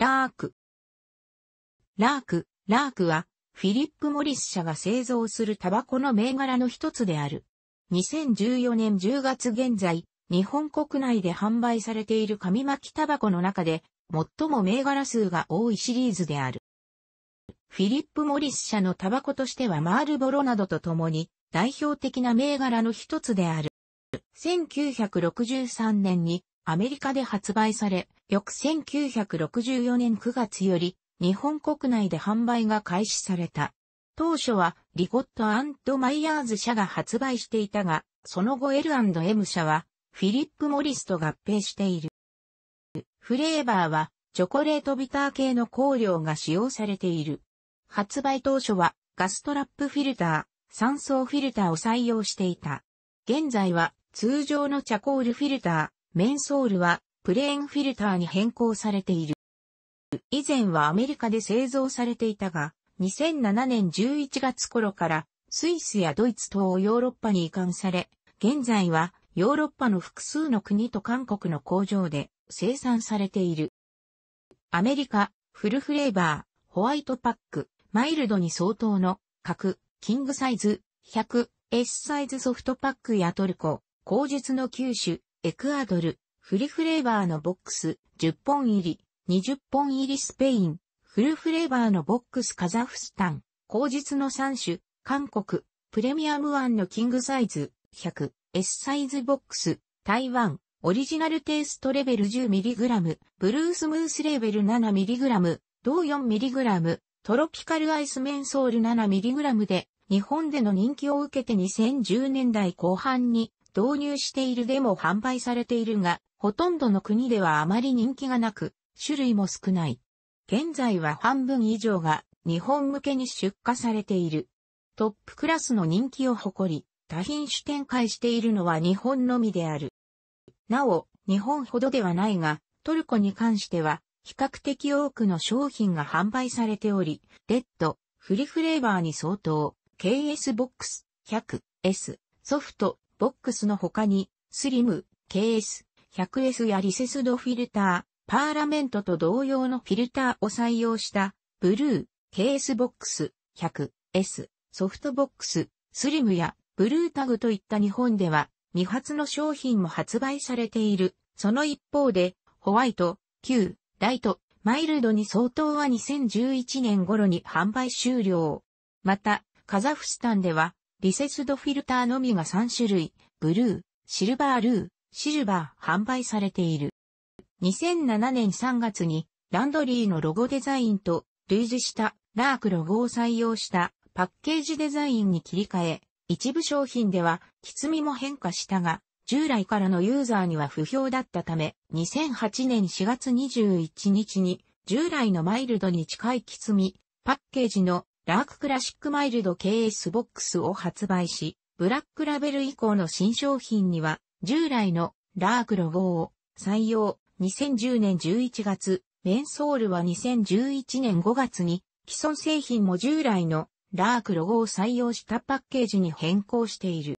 ラーク。ラーク、ラークは、フィリップ・モリス社が製造するタバコの銘柄の一つである。2014年10月現在、日本国内で販売されている紙巻きタバコの中で、最も銘柄数が多いシリーズである。フィリップ・モリス社のタバコとしてはマールボロなどとともに代表的な銘柄の一つである。1963年にアメリカで発売され、翌1964年9月より日本国内で販売が開始された。当初はリゴットマイヤーズ社が発売していたが、その後 L&M 社はフィリップ・モリスと合併している。フレーバーはチョコレートビター系の香料が使用されている。発売当初はガストラップフィルター、酸素フィルターを採用していた。現在は通常のチャコールフィルター、メンソールはプレーンフィルターに変更されている。以前はアメリカで製造されていたが、2007年11月頃からスイスやドイツ等ヨーロッパに移管され、現在はヨーロッパの複数の国と韓国の工場で生産されている。アメリカ、フルフレーバー、ホワイトパック、マイルドに相当の角、キングサイズ、100、S サイズソフトパックやトルコ、口述の9種、エクアドル、フリフレーバーのボックス、10本入り、20本入りスペイン、フルフレーバーのボックスカザフスタン、後日の3種、韓国、プレミアムワンのキングサイズ、100、S サイズボックス、台湾、オリジナルテイストレベル 10mg、ブルースムースレベル 7mg、同 4mg、トロピカルアイスメンソール 7mg で、日本での人気を受けて2010年代後半に導入しているでも販売されているが、ほとんどの国ではあまり人気がなく、種類も少ない。現在は半分以上が日本向けに出荷されている。トップクラスの人気を誇り、多品種展開しているのは日本のみである。なお、日本ほどではないが、トルコに関しては、比較的多くの商品が販売されており、レッド、フリフレーバーに相当、KS ボックス、100、S、ソフト、ボックスの他に、スリム、KS、100S やリセスドフィルター、パーラメントと同様のフィルターを採用した、ブルー、KS ボックス、100S、ソフトボックス、スリムやブルータグといった日本では、未発の商品も発売されている。その一方で、ホワイト、旧、ライト、マイルドに相当は2011年頃に販売終了。また、カザフスタンでは、リセスドフィルターのみが3種類、ブルー、シルバールー、シルバー販売されている。2007年3月にランドリーのロゴデザインと類似したラークロゴを採用したパッケージデザインに切り替え、一部商品では、きつみも変化したが、従来からのユーザーには不評だったため、2008年4月21日に、従来のマイルドに近いきつみ、パッケージのラーククラシックマイルド KS ボックスを発売し、ブラックラベル以降の新商品には、従来のラークロゴを採用。2010年11月、メンソールは2011年5月に、既存製品も従来のラークロゴを採用したパッケージに変更している。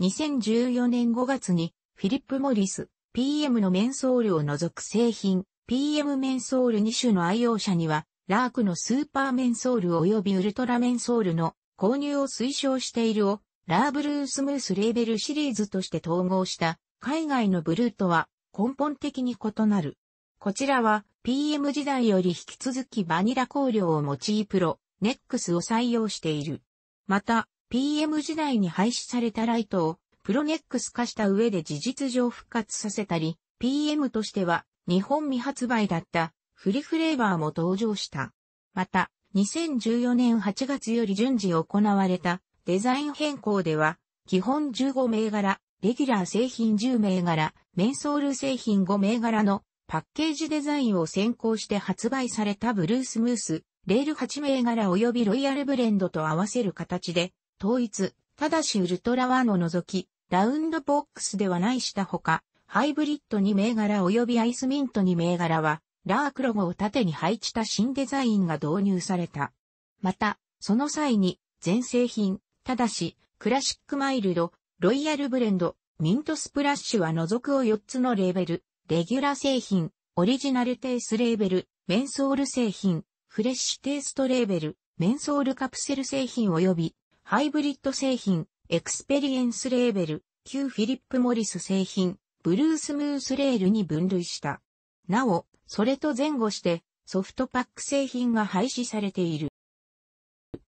2014年5月に、フィリップ・モリス、PM のメンソールを除く製品、PM メンソール2種の愛用者には、ラークのスーパーメンソール及びウルトラメンソールの購入を推奨しているを、ラーブルースムースレーベルシリーズとして統合した海外のブルーとは根本的に異なる。こちらは PM 時代より引き続きバニラ香料を用いプロ、ネックスを採用している。また、PM 時代に廃止されたライトをプロネックス化した上で事実上復活させたり、PM としては日本未発売だったフリフレーバーも登場した。また、2014年8月より順次行われたデザイン変更では、基本15銘柄、レギュラー製品10銘柄、メンソール製品5銘柄のパッケージデザインを先行して発売されたブルースムース、レール8銘柄及びロイヤルブレンドと合わせる形で、統一、ただしウルトラワンを除き、ラウンドボックスではないしたほか、ハイブリッド2銘柄及びアイスミント2銘柄は、ラークロゴを縦に配置した新デザインが導入された。また、その際に、全製品、ただし、クラシックマイルド、ロイヤルブレンド、ミントスプラッシュは除くを4つのレーベル、レギュラー製品、オリジナルテイスレーベル、メンソール製品、フレッシュテイストレーベル、メンソールカプセル製品及び、ハイブリッド製品、エクスペリエンスレーベル、旧フィリップ・モリス製品、ブルースムースレールに分類した。なお、それと前後してソフトパック製品が廃止されている。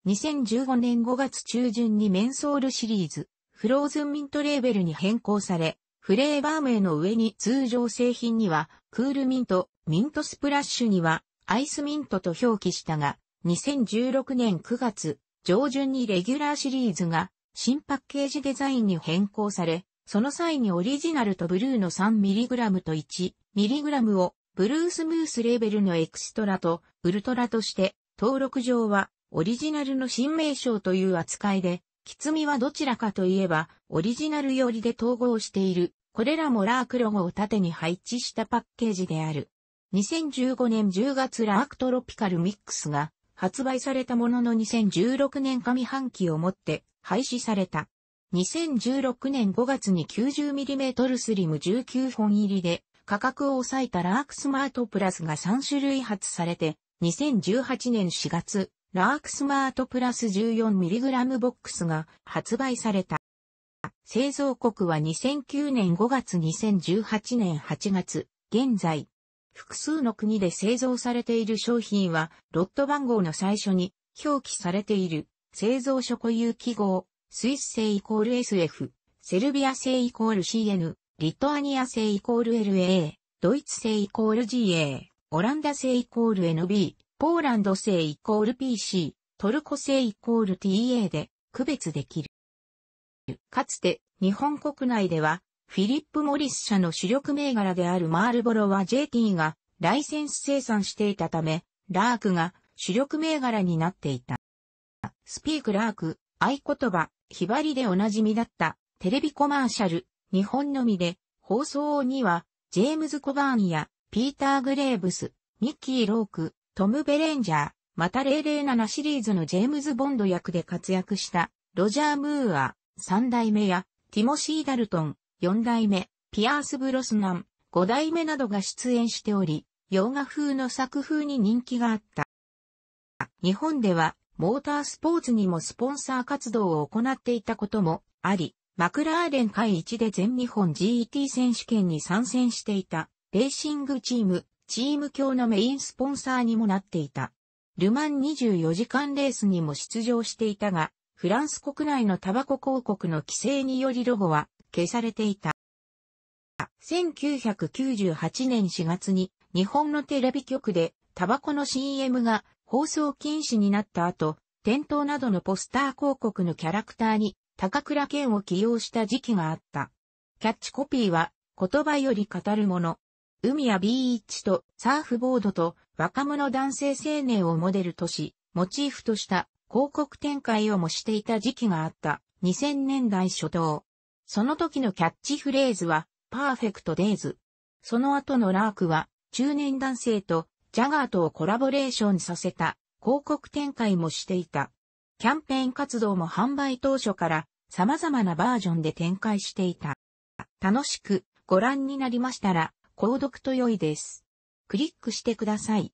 2015年5月中旬にメンソールシリーズ、フローズンミントレーベルに変更され、フレーバー名の上に通常製品には、クールミント、ミントスプラッシュには、アイスミントと表記したが、2016年9月上旬にレギュラーシリーズが新パッケージデザインに変更され、その際にオリジナルとブルーの 3mg と 1mg をブルースムースレーベルのエクストラとウルトラとして、登録上はオリジナルの新名称という扱いで、キツミはどちらかといえば、オリジナル寄りで統合している、これらもラークロゴを縦に配置したパッケージである。2015年10月ラークトロピカルミックスが発売されたものの2016年上半期をもって廃止された。2016年5月に 90mm スリム19本入りで価格を抑えたラークスマートプラスが3種類発されて、2018年4月、ラークスマートプラス 14mg ボックスが発売された。製造国は2009年5月2018年8月、現在、複数の国で製造されている商品は、ロット番号の最初に表記されている、製造所固有記号、スイス製イコール SF、セルビア製イコール CN、リトアニア製イコール LA、ドイツ製イコール GA、オランダ製イコール NB、ポーランド製イコール PC、トルコ製イコール TA で区別できる。かつて日本国内ではフィリップ・モリス社の主力銘柄であるマールボロは JT がライセンス生産していたため、ラークが主力銘柄になっていた。スピークラーク、合言葉、ひばりでおなじみだったテレビコマーシャル、日本のみで、放送には、ジェームズ・コバーンや、ピーター・グレーブス、ミッキー・ローク、トム・ベレンジャー、また007シリーズのジェームズ・ボンド役で活躍した、ロジャー・ムーア、3代目や、ティモシー・ダルトン、4代目、ピアース・ブロスナン、5代目などが出演しており、洋画風の作風に人気があった。日本では、モータースポーツにもスポンサー活動を行っていたこともあり、マクラーレン会1で全日本 GT 選手権に参戦していた、レーシングチーム、チーム卿のメインスポンサーにもなっていた。ルマン24時間レースにも出場していたが、フランス国内のタバコ広告の規制によりロゴは消されていた。1998年4月に日本のテレビ局でタバコの CM が放送禁止になった後、店頭などのポスター広告のキャラクターに高倉健を起用した時期があった。キャッチコピーは、言葉より語るもの。海やビーチとサーフボードと若者男性青年をモデルとし、モチーフとした広告展開をもしていた時期があった2000年代初頭。その時のキャッチフレーズは、パーフェクトデイズ。その後のラークは、中年男性とジャガーとをコラボレーションさせた広告展開もしていた。キャンペーン活動も販売当初から様々なバージョンで展開していた。楽しくご覧になりましたら、購読と良いです。クリックしてください。